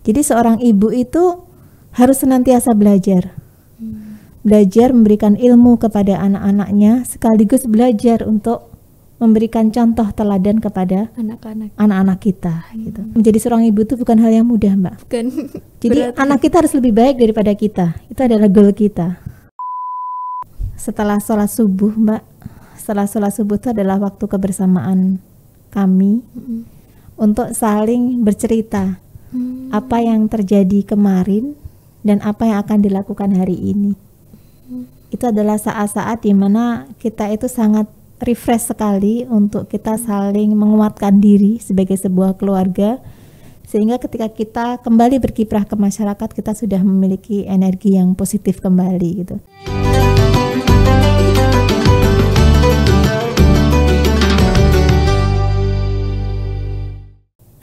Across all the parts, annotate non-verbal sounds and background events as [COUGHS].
Jadi seorang ibu itu harus senantiasa belajar. Belajar memberikan ilmu kepada anak-anaknya sekaligus belajar untuk memberikan contoh teladan kepada anak-anak kita hmm. gitu. Menjadi seorang ibu itu bukan hal yang mudah, Mbak. Bukan. [LAUGHS] Jadi Berarti. anak kita harus lebih baik daripada kita. Itu adalah goal kita. Setelah sholat subuh, Mbak. Setelah sholat subuh itu adalah waktu kebersamaan kami -hmm. untuk saling bercerita hmm. apa yang terjadi kemarin dan apa yang akan dilakukan hari ini. Hmm. Itu adalah saat-saat di mana kita itu sangat refresh sekali untuk kita hmm. saling menguatkan diri sebagai sebuah keluarga sehingga ketika kita kembali berkiprah ke masyarakat kita sudah memiliki energi yang positif kembali gitu.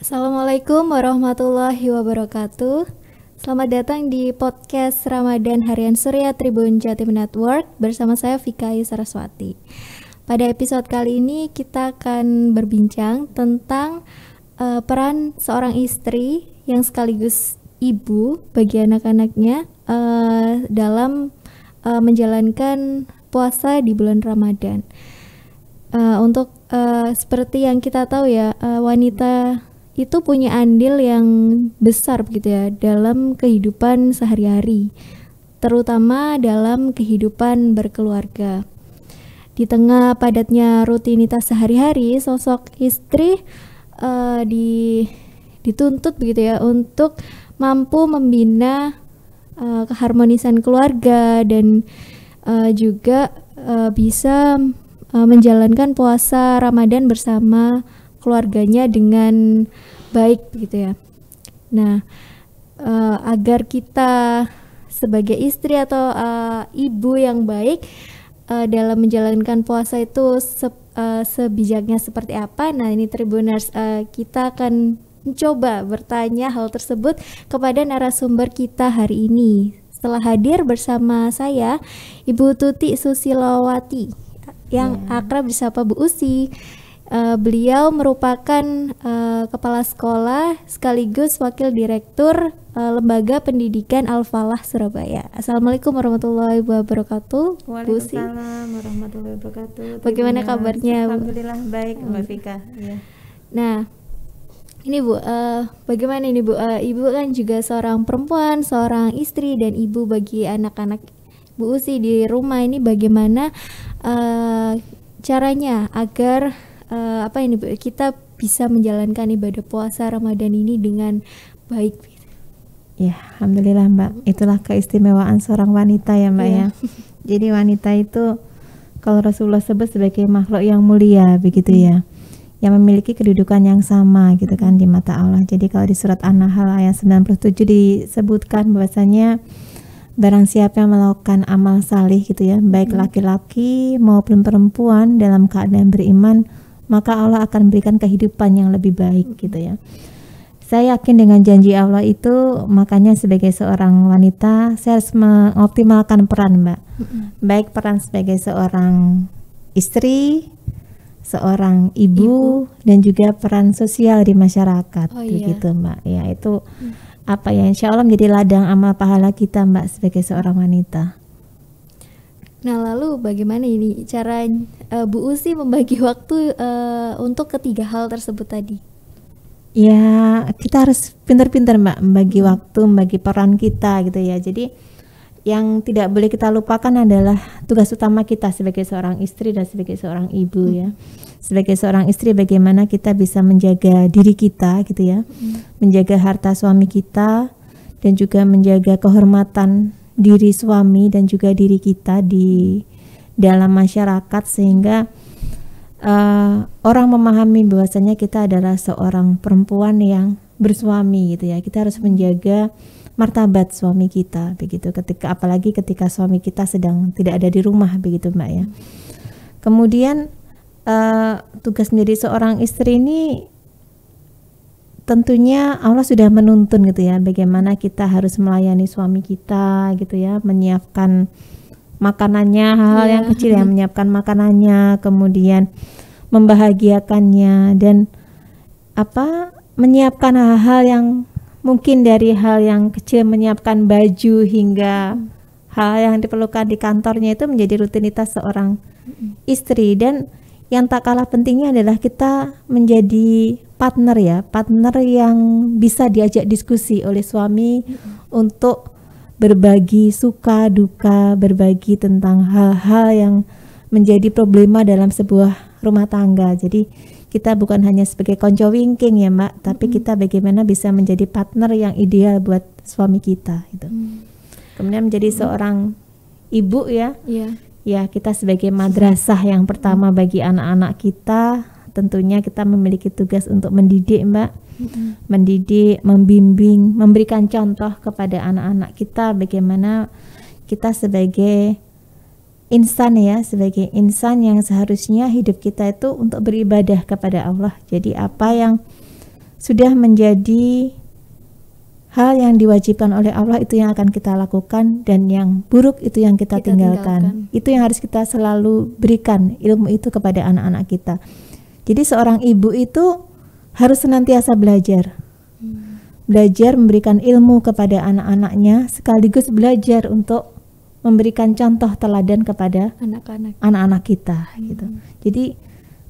Assalamualaikum warahmatullahi wabarakatuh. Selamat datang di podcast Ramadan Harian Surya Tribun Jatim Network bersama saya Vikai Saraswati. Pada episode kali ini kita akan berbincang tentang uh, peran seorang istri yang sekaligus ibu bagi anak-anaknya uh, dalam uh, menjalankan puasa di bulan Ramadan. Uh, untuk uh, seperti yang kita tahu ya, uh, wanita itu punya andil yang besar begitu ya dalam kehidupan sehari-hari, terutama dalam kehidupan berkeluarga. Di tengah padatnya rutinitas sehari-hari, sosok istri uh, di dituntut begitu ya untuk mampu membina uh, keharmonisan keluarga dan uh, juga uh, bisa uh, menjalankan puasa Ramadan bersama keluarganya dengan baik gitu ya. Nah, uh, agar kita sebagai istri atau uh, ibu yang baik uh, dalam menjalankan puasa itu se uh, sebijaknya seperti apa? Nah, ini Tribuners uh, kita akan mencoba bertanya hal tersebut kepada narasumber kita hari ini. Setelah hadir bersama saya Ibu Tuti Susilowati yang yeah. akrab disapa Bu Usi. Uh, beliau merupakan uh, kepala sekolah sekaligus wakil direktur uh, Lembaga Pendidikan Al-Falah Surabaya. Assalamualaikum warahmatullahi wabarakatuh. Waalaikumsalam warahmatullahi wabarakatuh. Bagaimana kabarnya? Alhamdulillah baik, Mbak Fika. Hmm. Ya. Nah, ini Bu, uh, bagaimana ini Bu? Uh, ibu kan juga seorang perempuan, seorang istri dan ibu bagi anak-anak Bu Usi di rumah ini bagaimana uh, caranya agar uh, apa ini kita bisa menjalankan ibadah puasa Ramadan ini dengan baik. Ya, alhamdulillah Mbak. Itulah keistimewaan seorang wanita ya Mbak ya. ya. [LAUGHS] Jadi wanita itu kalau Rasulullah sebut sebagai makhluk yang mulia begitu ya. Yang memiliki kedudukan yang sama gitu kan di mata Allah. Jadi kalau di surat An-Nahl ayat 97 disebutkan bahwasanya Barang siapa yang melakukan amal salih gitu ya, baik iya. laki-laki maupun perempuan dalam keadaan beriman, maka Allah akan berikan kehidupan yang lebih baik gitu ya. Saya yakin dengan janji Allah itu, makanya sebagai seorang wanita saya harus mengoptimalkan peran Mbak. Baik peran sebagai seorang istri, seorang ibu, ibu dan juga peran sosial di masyarakat oh, iya. gitu mbak ya itu mm. apa ya insya Allah menjadi ladang amal pahala kita mbak sebagai seorang wanita Nah, lalu bagaimana ini cara uh, Bu Usi membagi [LAUGHS] waktu uh, untuk ketiga hal tersebut tadi? Ya, kita harus pintar-pintar Mbak membagi waktu, membagi peran kita gitu ya. Jadi yang tidak boleh kita lupakan adalah tugas utama kita sebagai seorang istri dan sebagai seorang ibu ya. hmm. ya. Sebagai seorang istri bagaimana kita bisa menjaga diri kita gitu ya. Hmm. Menjaga harta suami kita dan juga menjaga kehormatan diri suami dan juga diri kita di dalam masyarakat sehingga uh, orang memahami bahwasanya kita adalah seorang perempuan yang bersuami gitu ya kita harus menjaga martabat suami kita begitu ketika apalagi ketika suami kita sedang tidak ada di rumah begitu mbak ya kemudian uh, tugas menjadi seorang istri ini tentunya Allah sudah menuntun gitu ya bagaimana kita harus melayani suami kita gitu ya menyiapkan makanannya hal-hal yeah. yang kecil ya menyiapkan makanannya kemudian membahagiakannya dan apa menyiapkan hal-hal yang mungkin dari hal yang kecil menyiapkan baju hingga hal yang diperlukan di kantornya itu menjadi rutinitas seorang istri dan yang tak kalah pentingnya adalah kita menjadi partner ya, partner yang bisa diajak diskusi oleh suami hmm untuk berbagi suka duka, berbagi tentang hal-hal yang menjadi problema dalam sebuah rumah tangga. Jadi kita bukan hanya sebagai konco wingking ya mbak, tapi hmm kita bagaimana bisa menjadi partner yang ideal buat suami kita gitu. hmm Kemudian menjadi seorang ibu ya, yeah ya kita sebagai madrasah yang pertama bagi anak-anak kita tentunya kita memiliki tugas untuk mendidik Mbak mendidik membimbing memberikan contoh kepada anak-anak kita bagaimana kita sebagai insan ya sebagai insan yang seharusnya hidup kita itu untuk beribadah kepada Allah jadi apa yang sudah menjadi hal yang diwajibkan oleh Allah itu yang akan kita lakukan dan yang buruk itu yang kita, kita tinggalkan. tinggalkan. Itu yang harus kita selalu berikan ilmu itu kepada anak-anak kita. Jadi seorang ibu itu harus senantiasa belajar. Hmm. Belajar memberikan ilmu kepada anak-anaknya sekaligus belajar untuk memberikan contoh teladan kepada anak-anak kita gitu. hmm. gitu. Jadi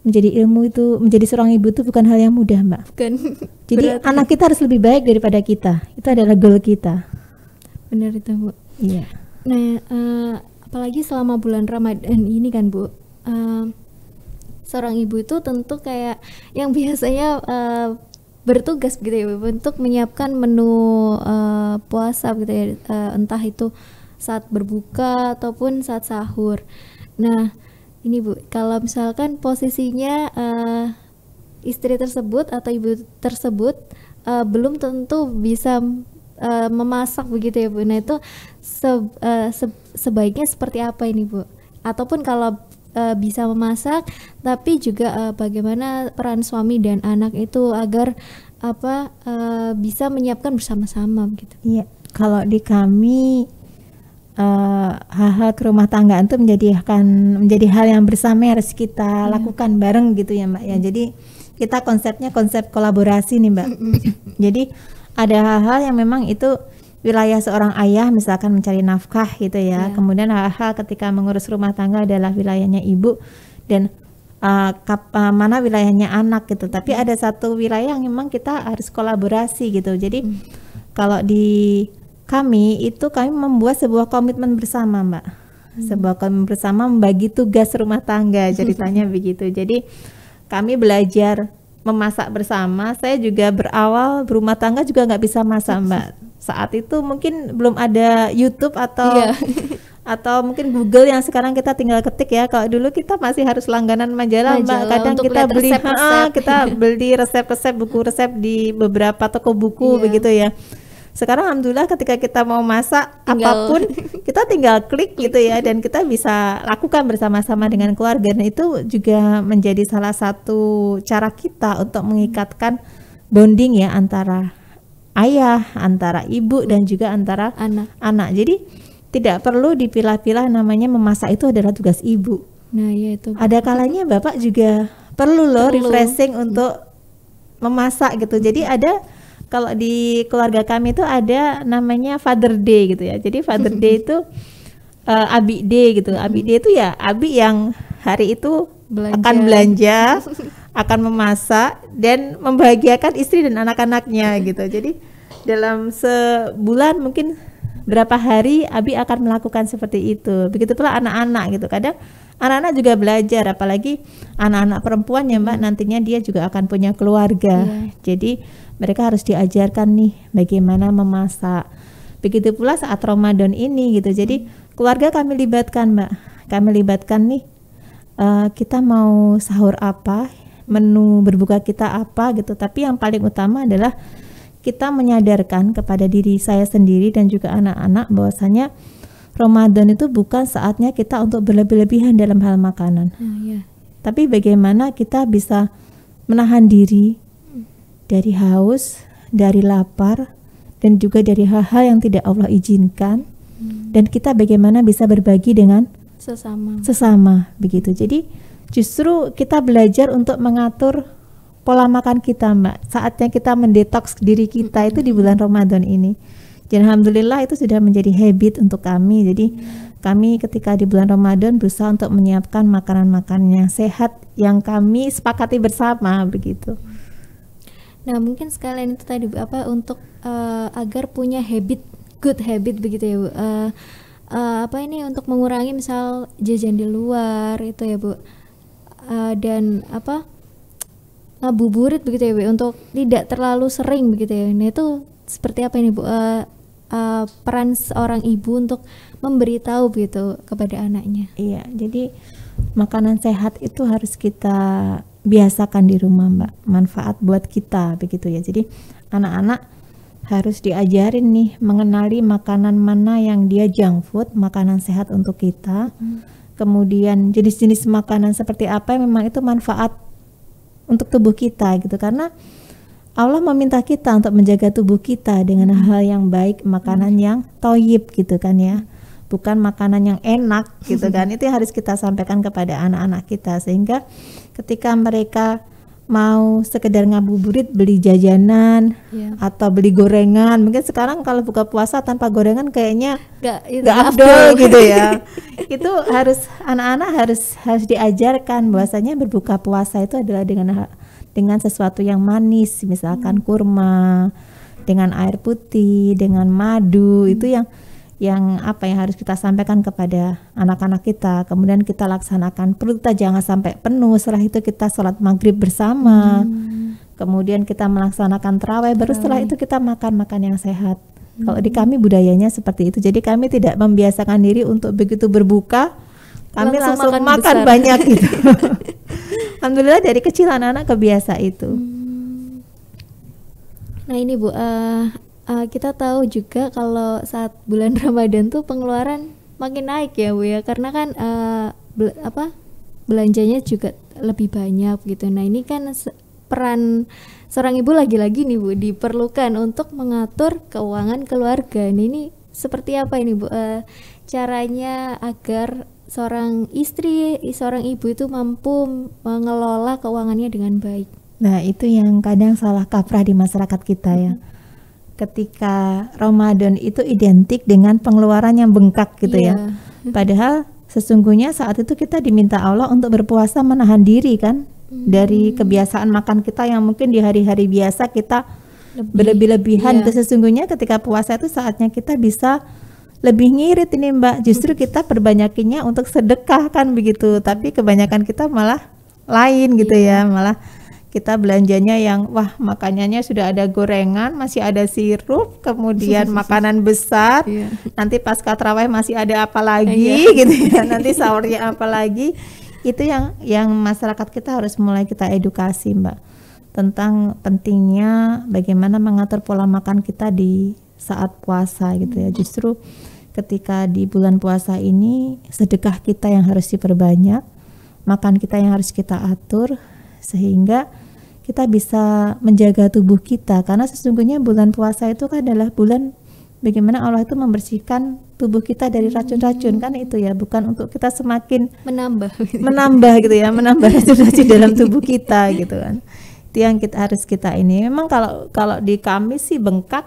menjadi ilmu itu menjadi seorang ibu itu bukan hal yang mudah mbak. Bukan. Jadi Berarti. Ya. anak kita harus lebih baik daripada kita. Itu adalah goal kita. Benar itu bu. Iya. Nah uh, apalagi selama bulan Ramadan ini kan bu. Uh, seorang ibu itu tentu kayak yang biasanya uh, bertugas gitu ya bu, untuk menyiapkan menu uh, puasa gitu ya uh, entah itu saat berbuka ataupun saat sahur. Nah ini Bu, kalau misalkan posisinya uh, istri tersebut atau ibu tersebut uh, belum tentu bisa uh, memasak begitu ya Bu. Nah, itu se uh, se sebaiknya seperti apa ini Bu? Ataupun kalau uh, bisa memasak tapi juga uh, bagaimana peran suami dan anak itu agar apa uh, bisa menyiapkan bersama-sama gitu. Iya, kalau di kami hal eh, hal-hal ke rumah tangga itu menjadi akan menjadi hal yang bersama harus kita ya. lakukan bareng gitu ya mbak ya jadi kita konsepnya konsep kolaborasi nih mbak [LAUGHS] jadi ada hal-hal yang memang itu wilayah seorang ayah misalkan mencari nafkah gitu ya ya. kemudian hal-hal ketika mengurus rumah tangga adalah wilayahnya ibu dan uh, kap, uh, mana wilayahnya anak gitu tapi ada satu wilayah yang memang kita harus kolaborasi gitu jadi hmm. kalau di kami itu kami membuat sebuah komitmen bersama mbak hmm. sebuah komitmen bersama membagi tugas rumah tangga [LAUGHS] ceritanya begitu jadi kami belajar memasak bersama saya juga berawal berumah tangga juga nggak bisa masak [LAUGHS] mbak saat itu mungkin belum ada YouTube atau yeah. [LAUGHS] atau mungkin Google yang sekarang kita tinggal ketik ya. Kalau dulu kita masih harus langganan majalah, majalah Mbak. Kadang kita beli resep -resep. Ah, kita beli resep-resep buku resep di beberapa toko buku yeah. begitu ya. Sekarang alhamdulillah ketika kita mau masak tinggal. apapun [LAUGHS] kita tinggal klik gitu ya dan kita bisa lakukan bersama-sama dengan keluarga dan itu juga menjadi salah satu cara kita untuk mengikatkan bonding ya antara ayah, antara ibu dan juga antara anak. Anak. Jadi tidak perlu dipilah-pilah namanya memasak itu adalah tugas ibu. Nah, ya itu. Ada kalanya Bapak juga perlu loh perlu. refreshing untuk memasak gitu. Jadi ada kalau di keluarga kami itu ada namanya Father Day gitu ya. Jadi Father Day itu uh, [LAUGHS] Abi Day gitu. Abi hmm. Day itu ya Abi yang hari itu belanja. akan belanja, [LAUGHS] akan memasak dan membahagiakan istri dan anak-anaknya gitu. Jadi dalam sebulan mungkin berapa hari Abi akan melakukan seperti itu begitu pula anak-anak gitu kadang anak-anak juga belajar apalagi anak-anak perempuan ya mbak hmm. nantinya dia juga akan punya keluarga yeah. jadi mereka harus diajarkan nih bagaimana memasak begitu pula saat Ramadan ini gitu jadi hmm. keluarga kami libatkan mbak kami libatkan nih uh, kita mau sahur apa menu berbuka kita apa gitu tapi yang paling utama adalah kita menyadarkan kepada diri saya sendiri dan juga anak-anak bahwasanya Ramadan itu bukan saatnya kita untuk berlebih-lebihan dalam hal makanan. Oh, yeah. Iya. Tapi bagaimana kita bisa menahan diri dari haus, dari lapar, dan juga dari hal-hal yang tidak Allah izinkan. Hmm. Dan kita bagaimana bisa berbagi dengan sesama. Sesama, begitu. Jadi justru kita belajar untuk mengatur pola makan kita mbak saatnya kita mendetoks diri kita itu di bulan Ramadan ini dan alhamdulillah itu sudah menjadi habit untuk kami jadi kami ketika di bulan Ramadan berusaha untuk menyiapkan makanan-makanan yang sehat yang kami sepakati bersama begitu nah mungkin sekalian itu tadi apa untuk uh, agar punya habit good habit begitu ya bu uh, uh, apa ini untuk mengurangi misal jajan di luar itu ya bu uh, dan apa ngabuburit begitu ya Bu untuk tidak terlalu sering begitu ya. ini nah, itu seperti apa ini Bu uh, uh, peran seorang ibu untuk memberitahu begitu kepada anaknya. Iya, jadi makanan sehat itu harus kita biasakan di rumah Mbak. Manfaat buat kita begitu ya. Jadi anak-anak harus diajarin nih mengenali makanan mana yang dia junk food, makanan sehat untuk kita. Hmm. Kemudian jenis-jenis makanan seperti apa yang memang itu manfaat untuk tubuh kita gitu karena Allah meminta kita untuk menjaga tubuh kita dengan hmm. hal yang baik, makanan hmm. yang toyib gitu kan ya. Bukan makanan yang enak gitu hmm. kan. Itu yang harus kita sampaikan kepada anak-anak kita sehingga ketika mereka mau sekedar ngabuburit beli jajanan yeah. atau beli gorengan mungkin sekarang kalau buka puasa tanpa gorengan kayaknya nggak gak afdol gitu ya [LAUGHS] itu harus anak-anak harus harus diajarkan bahwasanya berbuka puasa itu adalah dengan dengan sesuatu yang manis misalkan hmm. kurma dengan air putih dengan madu hmm. itu yang yang apa yang harus kita sampaikan kepada anak-anak kita kemudian kita laksanakan perut kita jangan sampai penuh setelah itu kita sholat maghrib bersama hmm. kemudian kita melaksanakan terawih baru setelah itu kita makan makan yang sehat hmm. kalau di hmm. kami budayanya seperti itu jadi kami tidak membiasakan diri untuk begitu berbuka kami langsung, langsung makan, makan banyak gitu [LAUGHS] [LAUGHS] alhamdulillah dari kecil anak-anak kebiasa itu hmm. nah ini bu uh, uh, kita tahu juga kalau saat bulan [LAUGHS] Ramadan tuh pengeluaran makin naik ya Bu ya karena kan uh, bel apa belanjanya juga lebih banyak gitu. Nah, ini kan se peran seorang ibu lagi-lagi nih Bu diperlukan untuk mengatur keuangan keluarga. Nah, ini seperti apa ini Bu? Uh, caranya agar seorang istri, seorang ibu itu mampu mengelola keuangannya dengan baik. Nah, itu yang kadang salah kaprah di masyarakat kita ya. Mm -hmm ketika Ramadan itu identik dengan pengeluaran yang bengkak gitu yeah. ya. Iya. [LAUGHS] Padahal sesungguhnya saat itu kita diminta Allah untuk berpuasa menahan diri kan hmm. dari kebiasaan makan kita yang mungkin di hari-hari biasa kita Lebih, berlebih-lebihan. Yeah. Iya. sesungguhnya ketika puasa itu saatnya kita bisa lebih ngirit ini Mbak. Justru kita perbanyakinya untuk sedekah kan begitu. Tapi kebanyakan kita malah lain gitu yeah. ya, malah kita belanjanya yang wah makanannya sudah ada gorengan, masih ada sirup, kemudian [LAUGHS] makanan besar. Iya. Nanti pasca terawih masih ada apa lagi iya. [LAUGHS] gitu ya. Nanti sahurnya apa lagi. Itu yang yang masyarakat kita harus mulai kita edukasi, Mbak. Tentang pentingnya bagaimana mengatur pola makan kita di saat puasa gitu ya. Justru ketika di bulan puasa ini sedekah kita yang harus diperbanyak, makan kita yang harus kita atur, sehingga kita bisa menjaga tubuh kita karena sesungguhnya bulan puasa itu kan adalah bulan bagaimana Allah itu membersihkan tubuh kita dari hmm. racun-racun kan itu ya bukan untuk kita semakin menambah menambah gitu ya menambah [LAUGHS] racun-racun dalam tubuh kita gitu kan itu yang kita harus kita ini memang kalau kalau di kami sih bengkak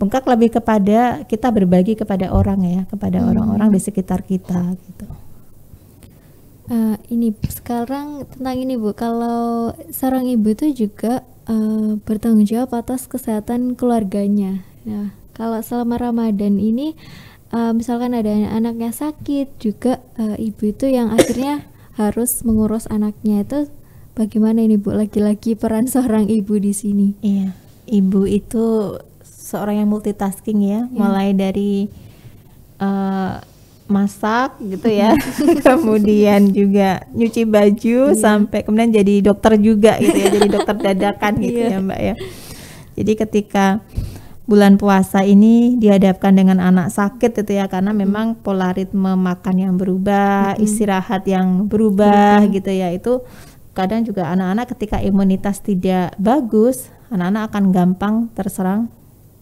bengkak lebih kepada kita berbagi kepada orang ya kepada hmm. orang-orang hmm. di sekitar kita gitu Uh, ini sekarang tentang ini Bu, kalau seorang ibu itu juga uh, bertanggung jawab atas kesehatan keluarganya. Nah, kalau selama Ramadan ini uh, misalkan ada anaknya sakit juga uh, ibu itu yang akhirnya [COUGHS] harus mengurus anaknya itu bagaimana ini Bu Laki-laki peran [COUGHS] seorang ibu di sini? Iya. Ibu itu seorang yang multitasking ya, yeah. mulai dari uh, masak gitu ya [LAUGHS] kemudian juga nyuci baju iya. sampai kemudian jadi dokter juga gitu ya jadi dokter [LAUGHS] dadakan gitu iya. ya mbak ya jadi ketika bulan puasa ini dihadapkan dengan anak sakit itu ya karena hmm. memang pola ritme makan yang berubah mm-hmm. istirahat yang berubah mm-hmm. gitu ya itu kadang juga anak-anak ketika imunitas tidak bagus anak-anak akan gampang terserang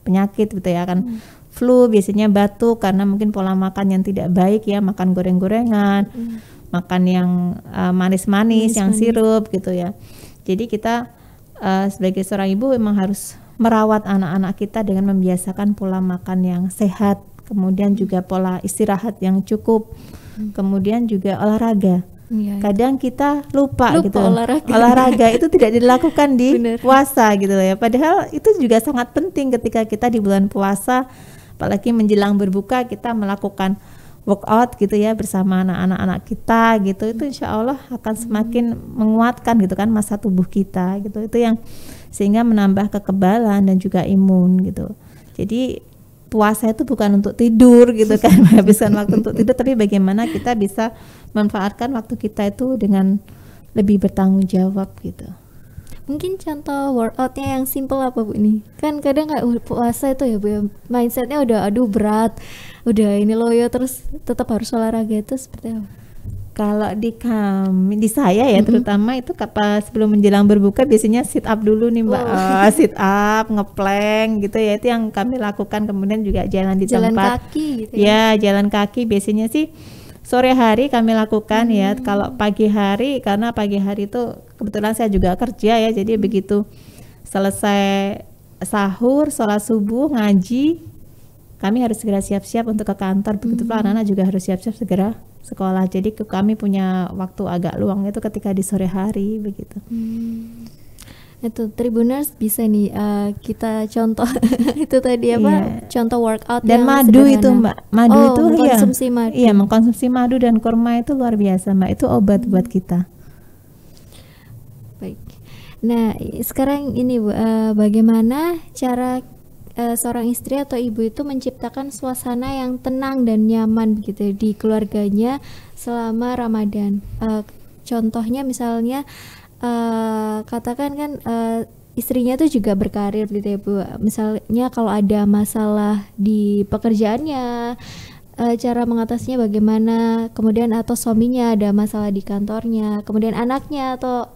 penyakit gitu ya kan mm-hmm flu, biasanya batuk karena mungkin pola makan yang tidak baik ya, makan goreng-gorengan, hmm. makan yang eh, manis manis-manis, yang manis. sirup gitu ya. Jadi kita uh, sebagai seorang ibu memang harus merawat anak-anak kita dengan membiasakan pola makan yang sehat, kemudian hmm. juga pola istirahat yang cukup, hmm. kemudian juga olahraga. Ya, Kadang kita lupa, lupa gitu. Olahraga. olahraga [LAUGHS] itu tidak dilakukan di puasa gitu ya. Padahal itu juga sangat penting ketika kita di bulan puasa apalagi menjelang berbuka kita melakukan workout gitu ya bersama anak-anak kita gitu itu insya Allah akan hmm. semakin menguatkan gitu kan masa tubuh kita gitu itu yang sehingga menambah kekebalan dan juga imun gitu jadi puasa itu bukan untuk tidur gitu kan [LAUGHS] menghabiskan waktu untuk tidur tapi bagaimana kita bisa memanfaatkan waktu kita itu dengan lebih bertanggung jawab gitu. Mungkin contoh workoutnya yang simple apa Bu ini Kan kadang kayak puasa itu ya Bu ya. mindsetnya udah aduh berat, udah ini loyo ya, terus tetap harus olahraga itu seperti apa? Kalau di kami, di saya ya mm-hmm. terutama itu kapan sebelum menjelang berbuka biasanya sit up dulu nih mbak, wow. uh, oh, sit up, ngepleng gitu ya itu yang kami lakukan kemudian juga jalan di jalan tempat. Jalan kaki gitu ya. Ya jalan kaki biasanya sih sore hari kami lakukan ya. hmm. ya. Kalau pagi hari karena pagi hari itu kebetulan saya juga kerja ya. Jadi hmm. begitu selesai sahur, sholat subuh, ngaji, kami harus segera siap-siap untuk ke kantor. Begitu pula hmm. anak-anak juga harus siap-siap segera sekolah. Jadi kami punya waktu agak luang itu ketika di sore hari begitu. Hmm itu tribuners bisa nih uh, kita contoh [LAUGHS] itu tadi apa yeah. contoh workout dan madu sederhana. itu mbak madu oh, itu iya. mengkonsumsi ya, madu iya mengkonsumsi madu dan kurma itu luar biasa mbak itu obat buat hmm. kita baik nah sekarang ini bu uh, bagaimana cara uh, seorang istri atau ibu itu menciptakan suasana yang tenang dan nyaman gitu di keluarganya selama Ramadan uh, contohnya misalnya Eh, katakan kan uh, istrinya tuh juga berkarir gitu ya Bu. Misalnya kalau ada masalah di pekerjaannya, uh, cara mengatasinya bagaimana, kemudian atau suaminya ada masalah di kantornya, kemudian anaknya atau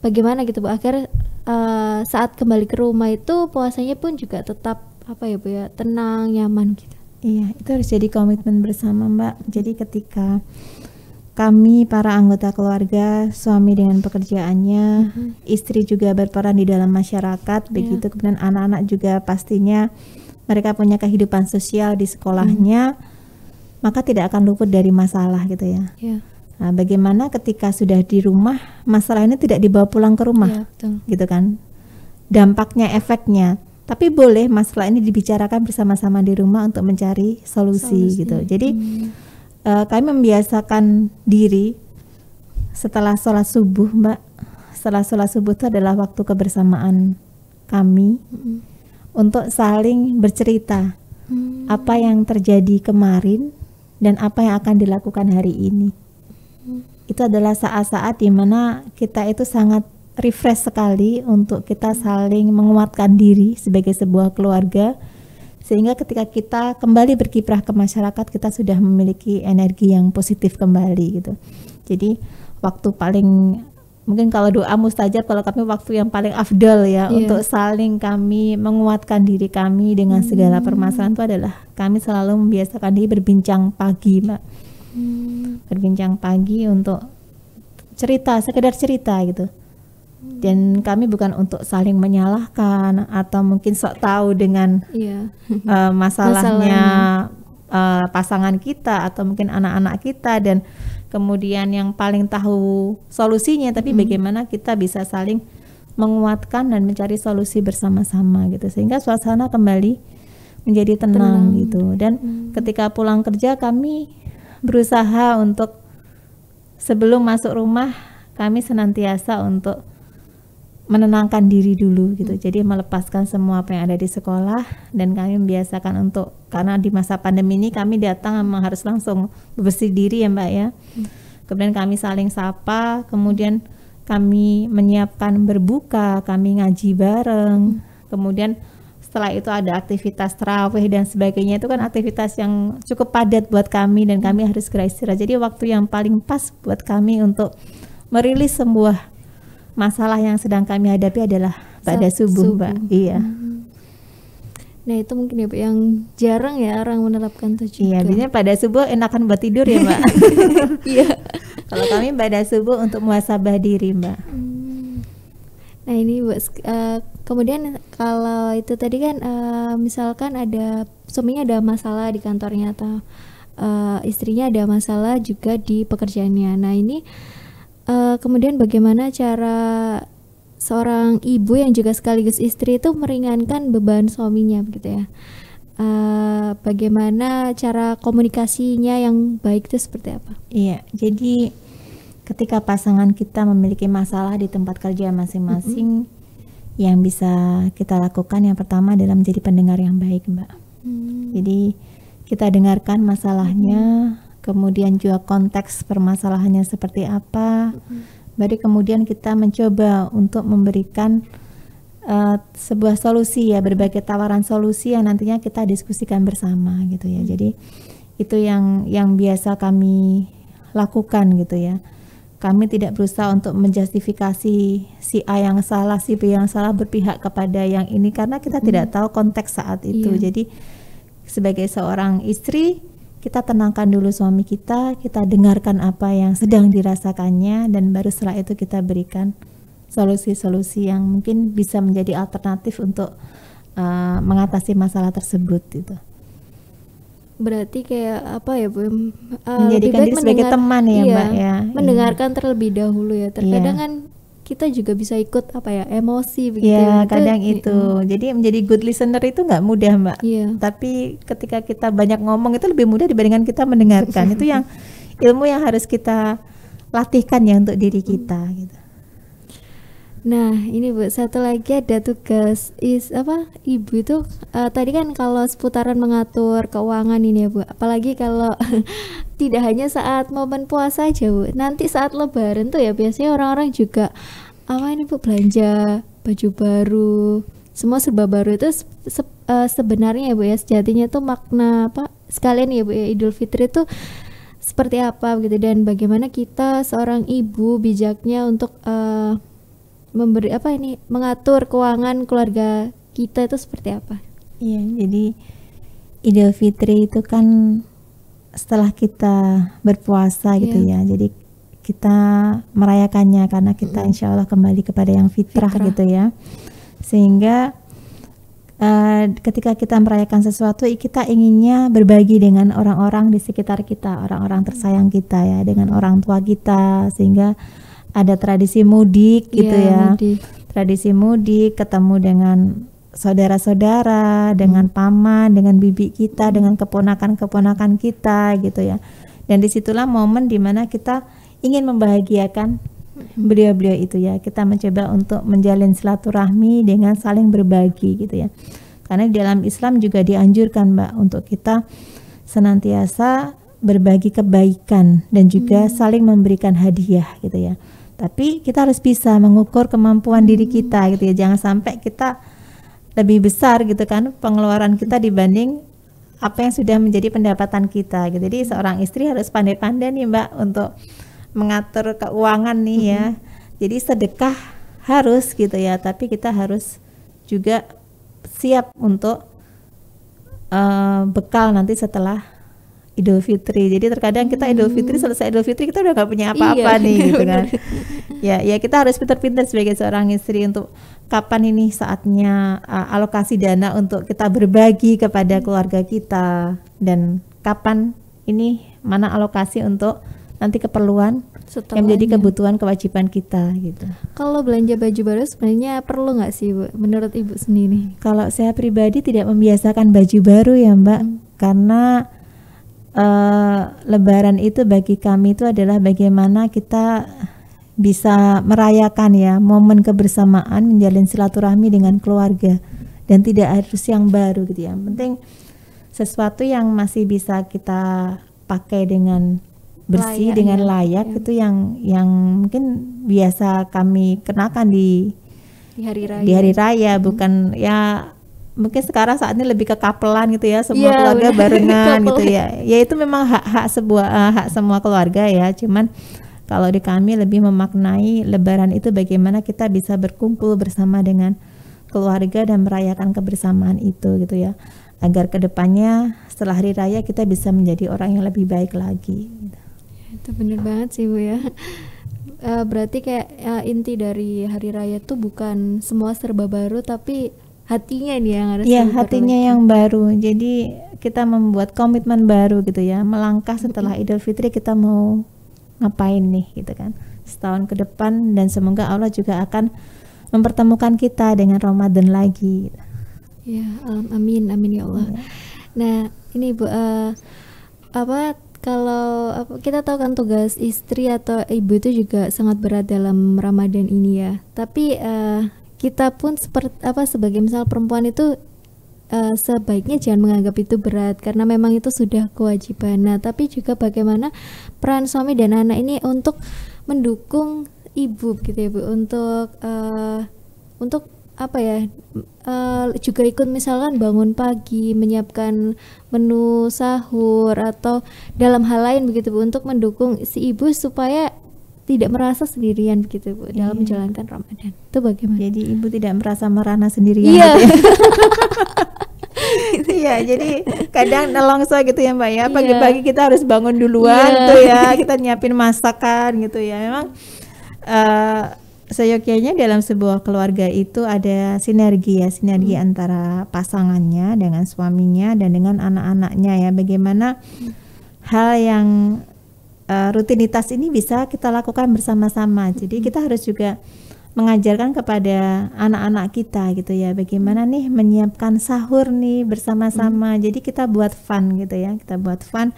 bagaimana gitu Bu. Akhir uh, saat kembali ke rumah itu puasanya pun juga tetap apa ya Bu ya, tenang, nyaman gitu. Iya, itu harus jadi komitmen bersama Mbak. Jadi ketika kami para anggota keluarga, suami dengan pekerjaannya, mm-hmm. istri juga berperan di dalam masyarakat, iya. begitu kemudian anak-anak juga pastinya mereka punya kehidupan sosial di sekolahnya, mm-hmm. maka tidak akan luput dari masalah gitu ya. Yeah. Nah, bagaimana ketika sudah di rumah, masalah ini tidak dibawa pulang ke rumah, yeah, iya, gitu kan? Dampaknya, efeknya. Tapi boleh masalah ini dibicarakan bersama-sama di rumah untuk mencari solusi, solusi. gitu. Jadi mm uh, kami membiasakan diri setelah sholat subuh mbak setelah sholat subuh itu adalah waktu kebersamaan kami hmm. untuk saling bercerita hmm. apa yang terjadi kemarin dan apa yang akan dilakukan hari ini Hmm. itu adalah saat-saat di mana kita itu sangat refresh sekali untuk kita saling menguatkan diri sebagai sebuah keluarga sehingga ketika kita kembali berkiprah ke masyarakat kita sudah memiliki energi yang positif kembali gitu jadi waktu paling mungkin kalau doa mustajab kalau kami waktu yang paling afdal ya yeah. untuk saling kami menguatkan diri kami dengan hmm. segala permasalahan itu adalah kami selalu membiasakan diri berbincang pagi mbak hmm. berbincang pagi untuk cerita sekedar cerita gitu dan kami bukan untuk saling menyalahkan atau mungkin sok tahu dengan iya. uh, masalahnya uh, pasangan kita atau mungkin anak-anak kita dan kemudian yang paling tahu solusinya tapi mm. bagaimana kita bisa saling menguatkan dan mencari solusi bersama-sama gitu sehingga suasana kembali menjadi tenang, tenang. gitu dan mm. ketika pulang kerja kami berusaha untuk sebelum masuk rumah kami senantiasa untuk menenangkan diri dulu gitu. Hmm. Jadi melepaskan semua apa yang ada di sekolah dan kami membiasakan untuk karena di masa pandemi ini kami datang memang harus langsung bersih diri ya Mbak ya. Hmm. Kemudian kami saling sapa, kemudian kami menyiapkan berbuka, kami ngaji bareng. Hmm. Kemudian setelah itu ada aktivitas terawih dan sebagainya itu kan aktivitas yang cukup padat buat kami dan kami harus segera istirahat. Jadi waktu yang paling pas buat kami untuk merilis sebuah masalah yang sedang kami hadapi adalah pada subuh, subuh. Mbak. Iya. Hmm. Nah itu mungkin ya Bu yang jarang ya orang menerapkan itu Iya, biasanya pada subuh enakan buat tidur ya Mbak. [LAUGHS] iya. [LAUGHS] Kalau kami pada subuh untuk muasabah diri Mbak. Hmm. Nah ini Bu, uh, eh, kemudian kalau itu tadi kan uh, misalkan ada suaminya ada masalah di kantornya atau uh, istrinya ada masalah juga di pekerjaannya. Nah ini uh, kemudian bagaimana cara seorang ibu yang juga sekaligus istri itu meringankan beban suaminya begitu ya uh, bagaimana cara komunikasinya yang baik itu seperti apa iya jadi ketika pasangan kita memiliki masalah di tempat kerja masing-masing mm -hmm. yang bisa kita lakukan yang pertama adalah menjadi pendengar yang baik mbak mm. jadi kita dengarkan masalahnya mm -hmm kemudian juga konteks permasalahannya seperti apa. Baru kemudian kita mencoba untuk memberikan uh, sebuah solusi ya, berbagai tawaran solusi yang nantinya kita diskusikan bersama gitu ya. Jadi itu yang yang biasa kami lakukan gitu ya. Kami tidak berusaha untuk menjustifikasi si A yang salah, si B yang salah berpihak kepada yang ini karena kita hmm. tidak tahu konteks saat itu. Yeah. Jadi sebagai seorang istri kita tenangkan dulu suami kita, kita dengarkan apa yang sedang dirasakannya, dan baru setelah itu kita berikan solusi-solusi yang mungkin bisa menjadi alternatif untuk uh, mengatasi masalah tersebut itu Berarti kayak apa ya Bu? Uh, Menjadikan diri sebagai teman ya iya, Mbak ya. Mendengarkan iya. terlebih dahulu ya. Terkadang iya. kan kita juga bisa ikut apa ya emosi begitu ya, ya. kadang ya, itu, mm. jadi menjadi good listener itu nggak mudah mbak yeah. tapi ketika kita banyak ngomong itu lebih mudah dibandingkan kita mendengarkan itu yang [LAUGHS] ilmu yang harus kita latihkan ya untuk diri kita hmm. gitu Nah, ini Bu, satu lagi ada tugas is apa? Ibu itu uh, tadi kan kalau seputaran mengatur keuangan ini ya, Bu. Apalagi kalau [LAUGHS] tidak hanya saat momen puasa aja, Bu. Nanti saat lebaran tuh ya biasanya orang-orang juga apa ini bu belanja baju baru semua serba baru itu se se uh, sebenarnya ya bu ya sejatinya itu makna apa sekalian ya bu ya Idul Fitri itu seperti apa gitu dan bagaimana kita seorang ibu bijaknya untuk uh, memberi apa ini mengatur keuangan keluarga kita itu seperti apa? Iya jadi Idul Fitri itu kan setelah kita berpuasa gitu iya. ya jadi kita merayakannya karena kita insya Allah kembali kepada yang fitrah, fitrah. gitu ya sehingga uh, ketika kita merayakan sesuatu kita inginnya berbagi dengan orang-orang di sekitar kita orang-orang tersayang kita ya dengan orang tua kita sehingga ada tradisi mudik iya, gitu ya mudik. tradisi mudik ketemu dengan saudara-saudara dengan paman dengan bibi kita dengan keponakan-keponakan kita gitu ya dan disitulah momen dimana kita ingin membahagiakan beliau-beliau itu ya. Kita mencoba untuk menjalin silaturahmi dengan saling berbagi gitu ya. Karena di dalam Islam juga dianjurkan Mbak untuk kita senantiasa berbagi kebaikan dan juga hmm. saling memberikan hadiah gitu ya. Tapi kita harus bisa mengukur kemampuan diri hmm. kita gitu ya. Jangan sampai kita lebih besar gitu kan pengeluaran kita dibanding apa yang sudah menjadi pendapatan kita gitu. Jadi seorang istri harus pandai-pandai nih Mbak untuk mengatur keuangan nih -hmm. ya. Mm-hmm. Jadi sedekah harus gitu ya, tapi kita harus juga siap untuk uh, bekal nanti setelah Idul Fitri. Jadi terkadang kita Idul mm-hmm. Fitri selesai Idul Fitri kita udah gak punya iya, apa-apa iya, [LAUGHS] nih gitu kan. ya, ya kita harus pintar-pintar sebagai seorang istri untuk kapan ini saatnya uh, alokasi dana untuk kita berbagi kepada mm-hmm. keluarga kita dan kapan ini mana alokasi untuk nanti keperluan Setelahnya. yang menjadi kebutuhan kewajiban kita gitu. Kalau belanja baju baru sebenarnya perlu nggak sih Bu menurut Ibu sendiri? Kalau saya pribadi tidak membiasakan baju baru ya Mbak hmm. karena uh, lebaran itu bagi kami itu adalah bagaimana kita bisa merayakan ya momen kebersamaan menjalin silaturahmi dengan keluarga dan tidak harus yang baru gitu ya. penting sesuatu yang masih bisa kita pakai dengan bersih layak, dengan iya. layak ya. itu yang yang mungkin biasa kami kenakan di di hari raya di hari raya hmm. bukan ya mungkin sekarang saat ini lebih ke kapelan gitu ya semua ya, keluarga benar. [LAUGHS] barengan gitu ya ya itu memang hak hak sebuah uh, hak semua keluarga ya cuman kalau di kami lebih memaknai lebaran itu bagaimana kita bisa berkumpul bersama dengan keluarga dan merayakan kebersamaan itu gitu ya agar kedepannya setelah hari raya kita bisa menjadi orang yang lebih baik lagi gitu itu bener banget sih bu ya uh, berarti kayak uh, inti dari hari raya tuh bukan semua serba baru tapi hatinya nih yang harus ya hatinya baru. yang baru jadi kita membuat komitmen baru gitu ya melangkah setelah Idul Fitri kita mau ngapain nih gitu kan setahun ke depan dan semoga Allah juga akan mempertemukan kita dengan Ramadan lagi ya um, amin amin ya Allah ya. nah ini bu uh, apa kalau kita tahu kan tugas istri atau ibu itu juga sangat berat dalam Ramadan ini ya. Tapi uh, kita pun seperti apa sebagai misal perempuan itu uh, sebaiknya jangan menganggap itu berat karena memang itu sudah kewajiban. Nah, tapi juga bagaimana peran suami dan anak ini untuk mendukung ibu gitu ya, Bu, untuk uh, untuk apa ya uh, juga ikut misalkan bangun pagi menyiapkan menu sahur atau dalam hal lain begitu bu untuk mendukung si ibu supaya tidak merasa sendirian begitu bu yeah. dalam menjalankan Ramadan itu bagaimana? Jadi ibu tidak merasa merana sendirian. Iya. gitu ya [LAUGHS] gitu. Iya, jadi kadang nelongso gitu ya mbak ya iya. pagi-pagi kita harus bangun duluan yeah. tuh ya kita nyiapin masakan gitu ya memang uh, seyogyanya dalam sebuah keluarga itu ada sinergi ya, sinergi hmm. antara pasangannya dengan suaminya dan dengan anak-anaknya ya. Bagaimana hmm. hal yang uh, rutinitas ini bisa kita lakukan bersama-sama. Hmm. Jadi kita harus juga mengajarkan kepada anak-anak kita gitu ya bagaimana hmm. nih menyiapkan sahur nih bersama-sama hmm. jadi kita buat fun gitu ya kita buat fun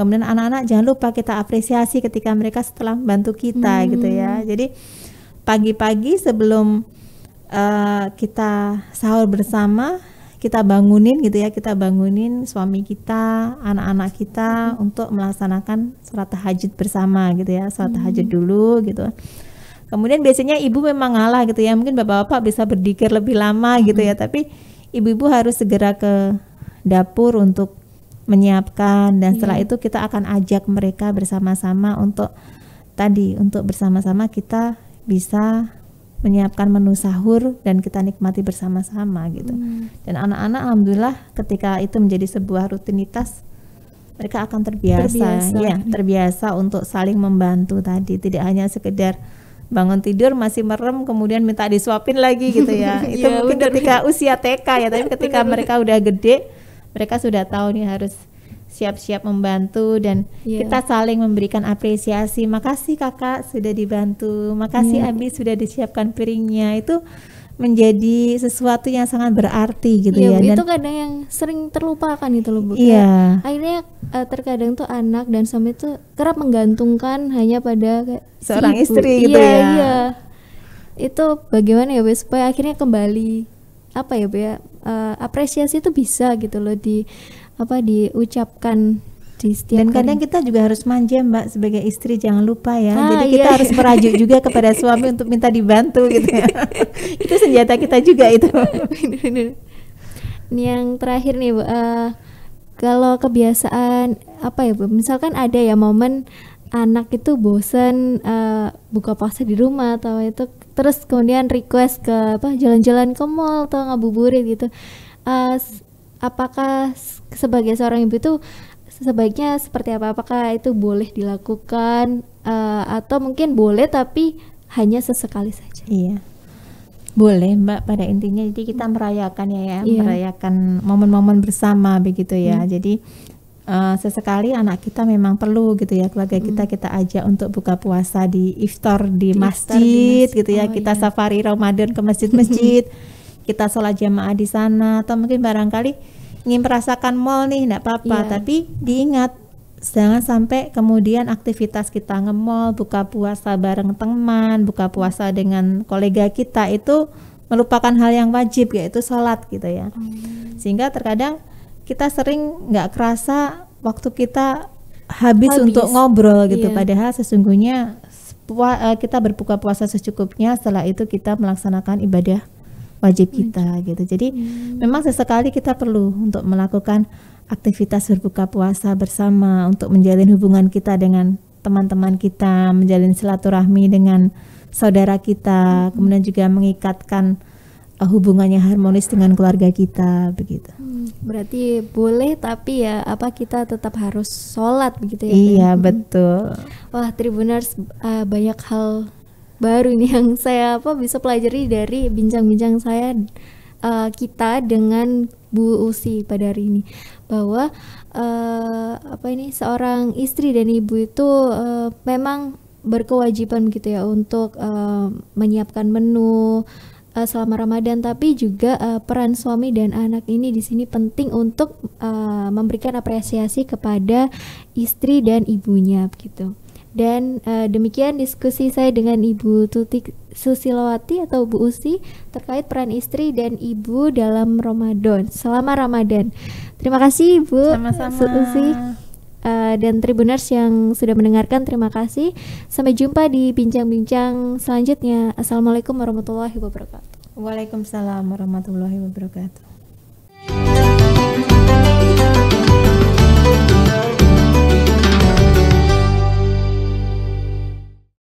kemudian anak-anak jangan lupa kita apresiasi ketika mereka setelah bantu kita hmm. gitu ya jadi pagi-pagi sebelum uh, kita sahur bersama kita bangunin gitu ya kita bangunin suami kita anak-anak kita hmm. untuk melaksanakan sholat tahajud bersama gitu ya sholat mm-hmm. tahajud dulu gitu kemudian biasanya ibu memang ngalah gitu ya mungkin bapak-bapak bisa berdikir lebih lama gitu ya mm-hmm. tapi ibu-ibu harus segera ke dapur untuk menyiapkan dan setelah iya. itu kita akan ajak mereka bersama-sama untuk tadi untuk bersama-sama kita bisa menyiapkan menu sahur dan kita nikmati bersama-sama gitu. Hmm. Dan anak-anak alhamdulillah ketika itu menjadi sebuah rutinitas mereka akan terbiasa, terbiasa. ya, terbiasa untuk saling membantu tadi, tidak hanya sekedar bangun tidur masih merem kemudian minta disuapin lagi gitu ya. [LAUGHS] itu ya, mungkin bener. ketika usia TK ya, tapi [LAUGHS] ketika bener, mereka udah gede, mereka sudah tahu nih harus siap-siap membantu dan yeah. kita saling memberikan apresiasi. Makasih kakak sudah dibantu, makasih yeah. Abi sudah disiapkan piringnya. Itu menjadi sesuatu yang sangat berarti gitu iya, ya. ya. Dan itu kadang yang sering terlupakan itu loh bu. Iya. Akhirnya uh, terkadang tuh anak dan suami tuh kerap menggantungkan hanya pada seorang si istri gitu iya, ya. Iya. Itu bagaimana ya bu ya, supaya akhirnya kembali apa ya bu ya uh, apresiasi itu bisa gitu loh di apa diucapkan di setiap dan kadang hari. kita juga harus manja mbak sebagai istri jangan lupa ya ah, jadi iya, kita harus iya. merajuk juga [LAUGHS] kepada suami untuk minta dibantu gitu ya [LAUGHS] itu senjata kita juga itu ini yang terakhir nih bu uh, kalau kebiasaan apa ya bu misalkan ada ya momen anak itu bosen uh, buka puasa di rumah atau itu terus kemudian request ke apa jalan-jalan ke mall atau ngabuburit gitu uh, apakah sebagai seorang ibu itu sebaiknya seperti apa? Apakah itu boleh dilakukan uh, atau mungkin boleh tapi hanya sesekali saja? Iya. Boleh Mbak pada intinya jadi kita merayakan ya ya, iya. merayakan momen-momen bersama begitu ya. Hmm. Jadi uh, sesekali anak kita memang perlu gitu ya keluarga hmm. kita kita ajak untuk buka puasa di iftar di, di masjid, iftar, di masjid gitu ya. Oh, kita iya. safari Ramadan ke masjid-masjid. [LAUGHS] kita sholat jamaah di sana atau mungkin barangkali ingin merasakan mall nih tidak apa-apa yeah. tapi diingat jangan sampai kemudian aktivitas kita nge-mall, buka puasa bareng teman, buka puasa dengan kolega kita itu melupakan hal yang wajib yaitu sholat gitu ya. Hmm. Sehingga terkadang kita sering nggak kerasa waktu kita habis, habis. untuk ngobrol gitu, yeah. padahal sesungguhnya eh, kita berbuka puasa secukupnya. Setelah itu kita melaksanakan ibadah wajib kita gitu. Jadi hmm. memang sesekali kita perlu untuk melakukan aktivitas berbuka puasa bersama untuk menjalin hubungan kita dengan teman-teman kita, menjalin silaturahmi dengan saudara kita, hmm. kemudian juga mengikatkan eh, hubungannya harmonis dengan keluarga kita begitu. Hmm, berarti boleh tapi ya apa kita tetap harus sholat begitu ya? ya? Iya ben? Hmm. betul. Wah tribuners uh, banyak hal baru nih yang saya apa bisa pelajari dari bincang-bincang saya uh, kita dengan Bu Usi pada hari ini bahwa uh, apa ini seorang istri dan ibu itu uh, memang berkewajiban gitu ya untuk uh, menyiapkan menu uh, selama Ramadan tapi juga uh, peran suami dan anak ini di sini penting untuk uh, memberikan apresiasi kepada istri dan ibunya gitu. Dan uh, demikian diskusi saya dengan Ibu Tutik Susilowati atau Bu Usi terkait peran istri dan ibu dalam Ramadan, selama Ramadan. Terima kasih Ibu Sama-sama. Usi. Uh, dan Tribuners yang sudah mendengarkan terima kasih. Sampai jumpa di bincang-bincang selanjutnya. Assalamualaikum warahmatullahi wabarakatuh. Waalaikumsalam warahmatullahi wabarakatuh.